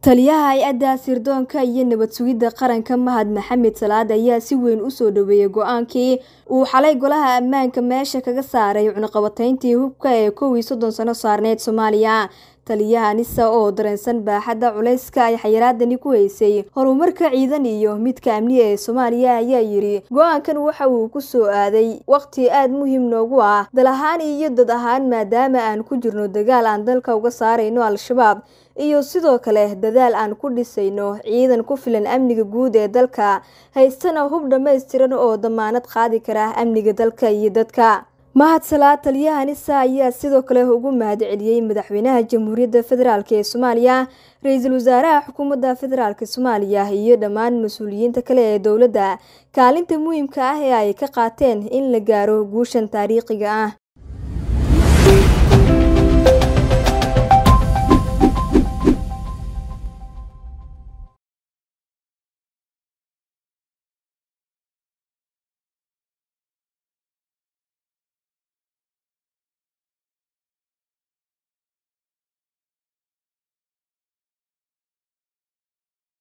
taliyaha hay-adda sirdoonka iyo nabad sugidda qaranka mahad maxamed salaad ayaa si weyn u soo dhoweeyey go-aankii uu xalay golaha ammaanka meesha kaga saaray cunaqabateyntii hubka ee kow iyo soddon sano saarneyd soomaaliya taliyaha anisa oo dareensan baaxadda culayska ay xayiraadani ku haysay horumarka ciidan iyo midka amniga ee soomaaliya ayaa yidhi go'aankan waxa uu ku soo aaday wakhti aad muhiim noogu ah dal ahaan iyo dad ahaan maadaama aan ku jirno dagaal aan dalka uga saarayno al-shabaab iyo sidoo kale dadaal aan ku dhisayno ciidan ku filan amniga guud ee dalka haystana hub dhammaystiran oo dammaanad qaadi kara amniga dalka iyo dadka mahadsalaa taliyaha nisa ayaa sidoo kale ugu mahad celiyey madaxweynaha jamhuuriyadda federaalk ee soomaaliya ra-iisul wasaaraha xukuumadda federaalk soomaaliya iyo dhammaan mas-uuliyiinta kale ee dowladda kaalinta muhiimka ah ee ay ka qaateen in la gaaro guushan taariikhiga ah